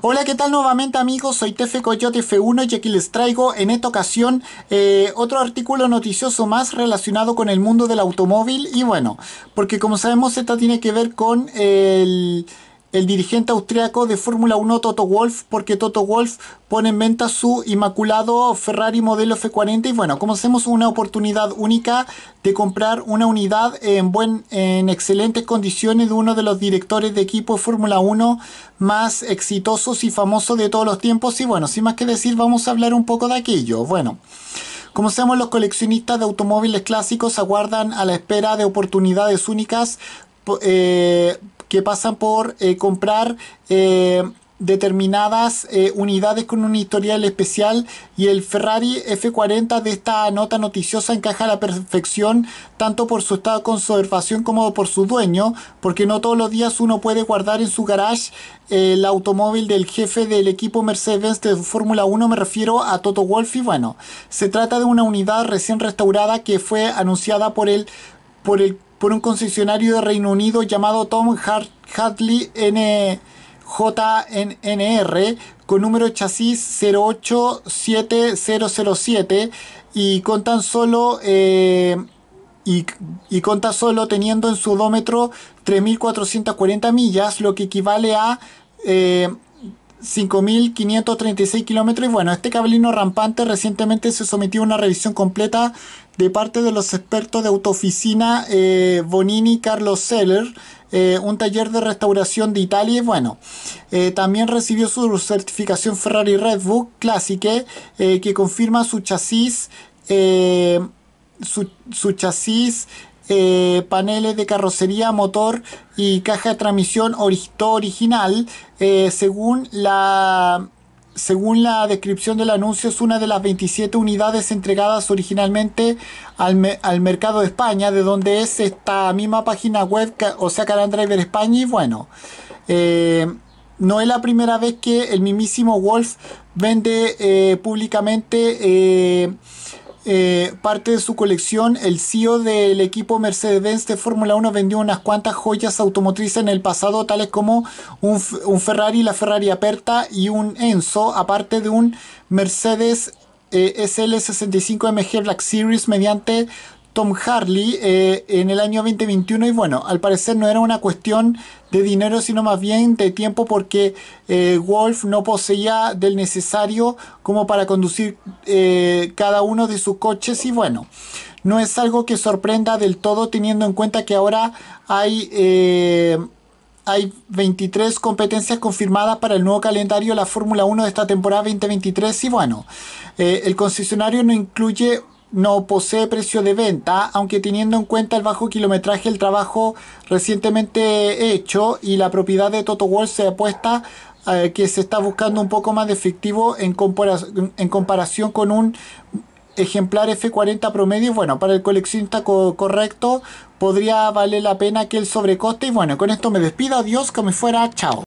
Hola, ¿qué tal nuevamente amigos? Soy Tefe Coyote F1 y aquí les traigo en esta ocasión eh, otro artículo noticioso más relacionado con el mundo del automóvil y bueno, porque como sabemos esta tiene que ver con el el dirigente austriaco de Fórmula 1 Toto Wolf, porque Toto Wolf pone en venta su inmaculado Ferrari modelo F40 y bueno, como hacemos una oportunidad única de comprar una unidad en, buen, en excelentes condiciones de uno de los directores de equipo de Fórmula 1 más exitosos y famosos de todos los tiempos y bueno, sin más que decir vamos a hablar un poco de aquello. Bueno, como sabemos, los coleccionistas de automóviles clásicos aguardan a la espera de oportunidades únicas eh, que pasan por eh, comprar eh, determinadas eh, unidades con un historial especial y el Ferrari F40 de esta nota noticiosa encaja a la perfección tanto por su estado de conservación como por su dueño, porque no todos los días uno puede guardar en su garage el automóvil del jefe del equipo Mercedes de Fórmula 1, me refiero a Toto Wolf, y bueno, se trata de una unidad recién restaurada que fue anunciada por el por el por un concesionario de Reino Unido llamado Tom Hartley NJNR con número chasis 087007 y con tan solo eh, y, y con solo teniendo en su odómetro 3.440 millas, lo que equivale a eh, 5.536 kilómetros. Y bueno, este cabellino rampante recientemente se sometió a una revisión completa de parte de los expertos de autoficina eh, Bonini Carlos Seller, eh, un taller de restauración de Italia. Y bueno, eh, también recibió su certificación Ferrari Red Redbook Classic, que confirma su chasis. su, su chasis eh, paneles de carrocería, motor y caja de transmisión original. Eh, según la según la descripción del anuncio, es una de las 27 unidades entregadas originalmente al, al mercado de España, de donde es esta misma página web, o sea, Caran Driver España. Y bueno, eh, no es la primera vez que el mismísimo Wolf vende públicamente eh, parte de su colección. El CEO del equipo mercedes de Fórmula 1 vendió unas cuantas joyas automotrices en el pasado, tales como un, Ferrari, la Ferrari Aperta y un Enzo, aparte de un Mercedes eh, SL65 MG Black Series mediante Tom Harley eh, en el año 2021 y bueno, al parecer no era una cuestión de dinero sino más bien de tiempo porque eh, Wolf no poseía del necesario como para conducir eh, cada uno de sus coches y bueno, no es algo que sorprenda del todo teniendo en cuenta que ahora hay hay 23 competencias confirmadas para el nuevo calendario de la Fórmula 1 de esta temporada 2023 y bueno, el concesionario no incluye no posee precio de venta, aunque teniendo en cuenta el bajo kilometraje, el trabajo recientemente hecho y la propiedad de Toto World se apuesta a eh, que se está buscando un poco más de efectivo en, comparación, con un ejemplar F40 promedio. Bueno, para el coleccionista correcto podría valer la pena que el sobrecoste. Y bueno, con esto me despido. Adiós, que me fuera. Chao.